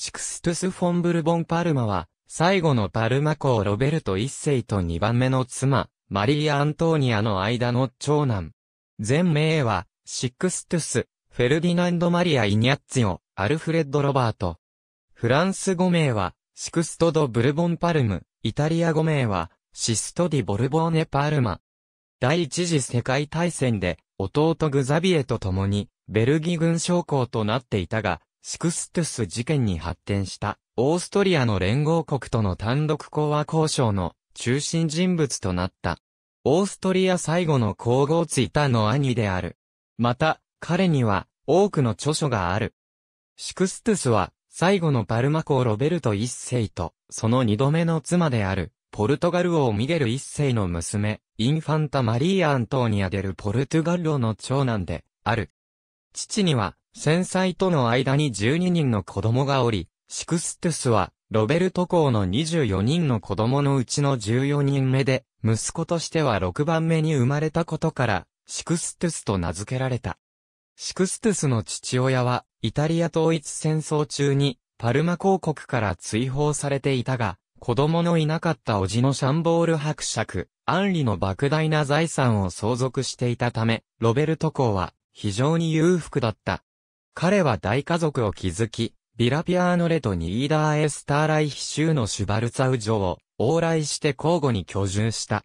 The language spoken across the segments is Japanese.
シクストゥス・フォン・ブルボン・パルマは、最後のパルマ公ロベルト一世と二番目の妻、マリー・アントーニアの間の長男。全名は、シクストゥス、フェルディナンド・マリア・イニャッツィオ、アルフレッド・ロバート。フランス語名は、シクスト・ド・ブルボン・パルム、イタリア語名は、シスト・ディ・ボルボーネ・パルマ。第一次世界大戦で、弟グザビエと共に、ベルギ軍将校となっていたが、シクストゥス事件に発展したオーストリアの連合国との単独講和交渉の中心人物となった。オーストリア最後の皇后ツイタの兄である。また、彼には多くの著書がある。シクストゥスは最後のパルマ公ロベルト一世とその二度目の妻であるポルトガル王ミゲル一世の娘、インファンタ・マリー・アントーニア・デル・ポルトガル王の長男で、ある。父には、戦災との間に12人の子供がおり、シクストゥスは、ロベルト校の24人の子供のうちの14人目で、息子としては6番目に生まれたことから、シクストゥスと名付けられた。シクストゥスの父親は、イタリア統一戦争中に、パルマ公国から追放されていたが、子供のいなかった叔父のシャンボール伯爵、アンリの莫大な財産を相続していたため、ロベルト公は非常に裕福だった彼は大家族を築き、ビラピアーノレとニーダーエスターライヒ州のシュバルツァウジョを往来して交互に居住した。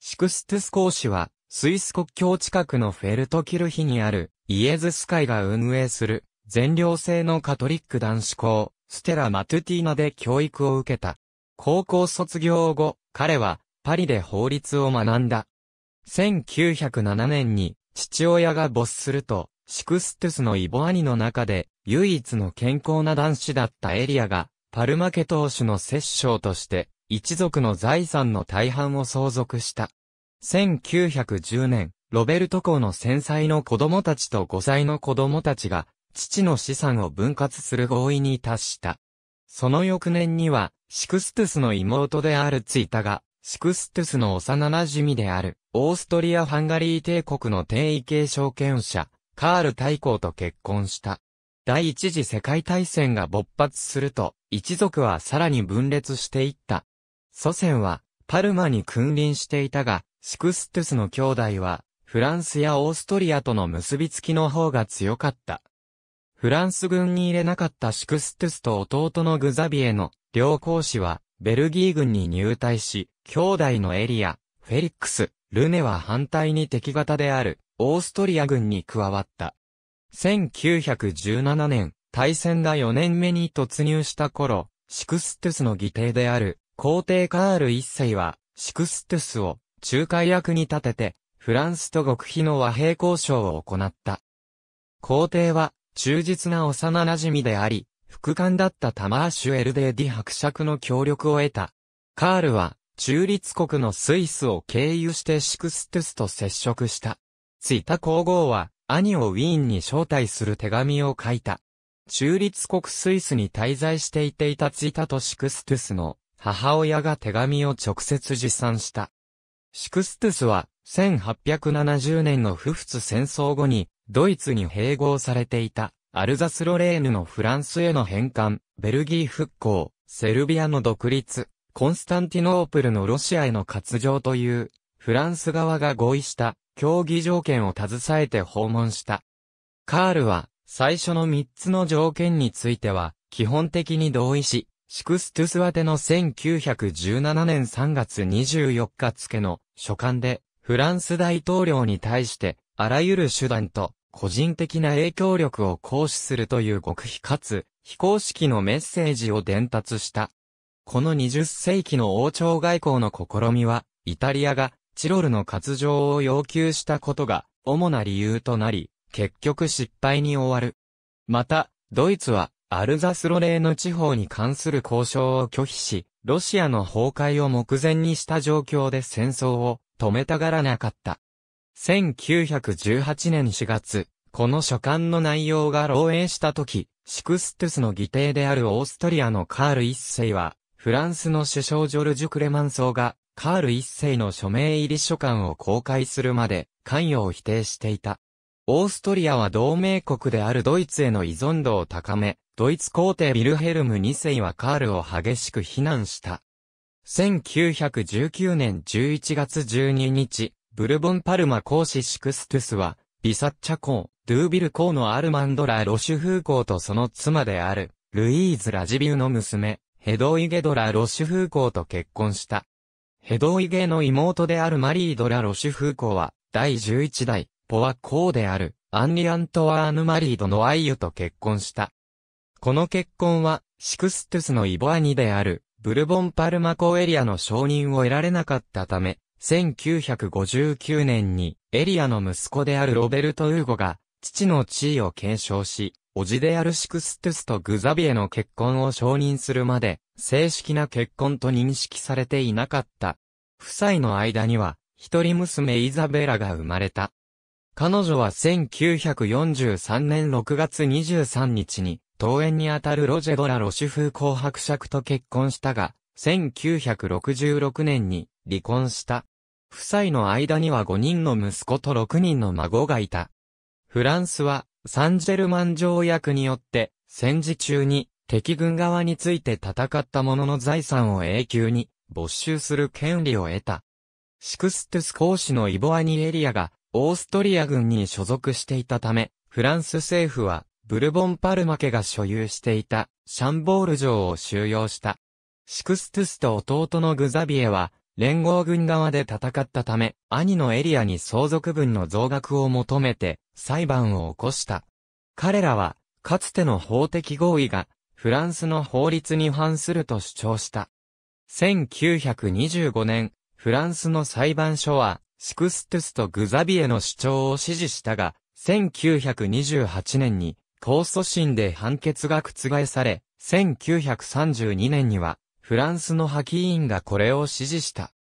シクストゥス公使は、スイス国境近くのフェルトキルヒにあるイエズス会が運営する全寮制のカトリック男子校、ステラ・マトゥティーナで教育を受けた。高校卒業後、彼はパリで法律を学んだ。1907年に父親が没すると、シクストゥスのイボアニの中で、唯一の健康な男子だったエリアが、パルマ家当主の摂政として、一族の財産の大半を相続した。1910年、ロベルト公の戦災の子供たちと5歳の子供たちが、父の資産を分割する合意に達した。その翌年には、シクストゥスの妹であるツイタが、シクストゥスの幼馴染である、オーストリア・ハンガリー帝国の定位継承権者、カール大公と結婚した。第一次世界大戦が勃発すると、一族はさらに分裂していった。祖先は、パルマに君臨していたが、シクストゥスの兄弟は、フランスやオーストリアとの結びつきの方が強かった。フランス軍に入れなかったシクストゥスと弟のグザビエの両公使は、ベルギー軍に入隊し、兄弟のエリア、フェリックス、ルネは反対に敵型である、オーストリア軍に加わった。1917年、大戦が4年目に突入した頃、シクストゥスの義弟である皇帝カール一世は、シクストゥスを仲介役に立てて、フランスと極秘の和平交渉を行った。皇帝は、忠実な幼馴染であり、副官だったタマーシュエルデーディ伯爵の協力を得た。カールは、中立国のスイスを経由してシクストゥスと接触した。ついた皇后は、兄をウィーンに招待する手紙を書いた。中立国スイスに滞在していていたツイタとシクストゥスの母親が手紙を直接持参した。シクストゥスは1870年のフフツ戦争後にドイツに併合されていたアルザスロレーヌのフランスへの返還、ベルギー復興、セルビアの独立、コンスタンティノープルのロシアへの割譲というフランス側が合意した競技条件を携えて訪問した。カールは、最初の3つの条件については、基本的に同意し、シクストゥス宛ての1917年3月24日付の書簡で、フランス大統領に対して、あらゆる手段と個人的な影響力を行使するという極秘かつ非公式のメッセージを伝達した。この20世紀の王朝外交の試みは、イタリアがチロルの割譲を要求したことが主な理由となり、結局失敗に終わる。また、ドイツはアルザスロレーヌ地方に関する交渉を拒否し、ロシアの崩壊を目前にした状況で戦争を止めたがらなかった。1918年4月、この書簡の内容が漏洩した時、シクストゥスの議定であるオーストリアのカール一世は、フランスの首相ジョルジュ・クレマンソーがカール一世の署名入り書簡を公開するまで関与を否定していた。オーストリアは同盟国であるドイツへの依存度を高め、ドイツ皇帝ビルヘルム二世はカールを激しく非難した。1919年11月12日、ブルボンパルマ公使シクストゥスは、ビサッチャ公、ドゥービル公のアルマンドラ・ロシュ風公とその妻である、ルイーズ・ラジビューの娘、ヘドイゲドラ・ロシュ風公と結婚した。ヘドウイゲの妹であるマリー・ドラ・ロシュフーコは、第11代、ポワ・コーである、アンリ・アントワーヌ・マリードのアイユと結婚した。この結婚は、シクストゥスのイボアニである、ブルボン・パルマコーエリアの承認を得られなかったため、1959年に、エリアの息子であるロベルト・ウーゴが、父の地位を継承し、オジデアル・シクストゥスとグザビエの結婚を承認するまで、正式な結婚と認識されていなかった。夫妻の間には、一人娘イザベラが生まれた。彼女は1943年6月23日に、登園にあたるロジェドラ・ロシュ風公白爵と結婚したが、1966年に離婚した。夫妻の間には5人の息子と6人の孫がいた。フランスはサンジェルマン条約によって、戦時中に敵軍側について戦った者の財産を永久に没収する権利を得た。シクストゥス公使のイボアニエリアがオーストリア軍に所属していたため、フランス政府はブルボンパルマ家が所有していたシャンボール城を収容した。シクストゥスと弟のグザビエは連合軍側で戦ったため、兄のエリアに相続分の増額を求めて裁判を起こした。彼らは、かつての法的合意が、フランスの法律に反すると主張した。1925年、フランスの裁判所は、シクストゥスとグザビエの主張を支持したが、1928年に、控訴審で判決が覆され、1932年には、フランスの派委員がこれを支持した。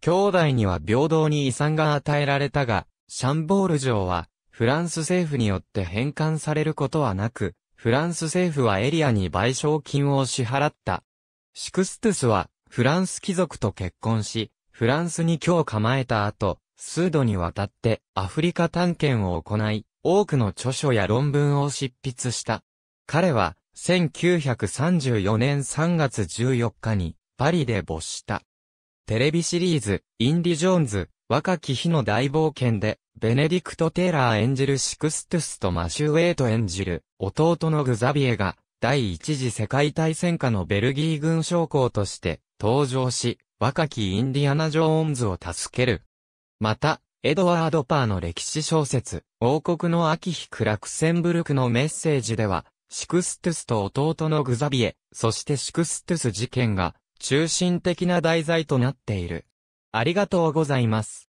兄弟には平等に遺産が与えられたが、シャンボール城は、フランス政府によって返還されることはなく、フランス政府はエリアに賠償金を支払った。シクストゥスは、フランス貴族と結婚し、フランスに居を構えた後、数度にわたってアフリカ探検を行い、多くの著書や論文を執筆した。彼は、1934年3月14日に、パリで没した。テレビシリーズ、インディ・ジョーンズ、若き日の大冒険で、ベネディクト・テーラー演じるシクストゥスとマシュウェイト演じる弟のグザビエが第一次世界大戦下のベルギー軍将校として登場し若きインディアナ・ジョーンズを助ける。また、エドワード・パーの歴史小説王国の秋日クラクセンブルクのメッセージではシクストゥスと弟のグザビエ、そしてシクストゥス事件が中心的な題材となっている。ありがとうございます。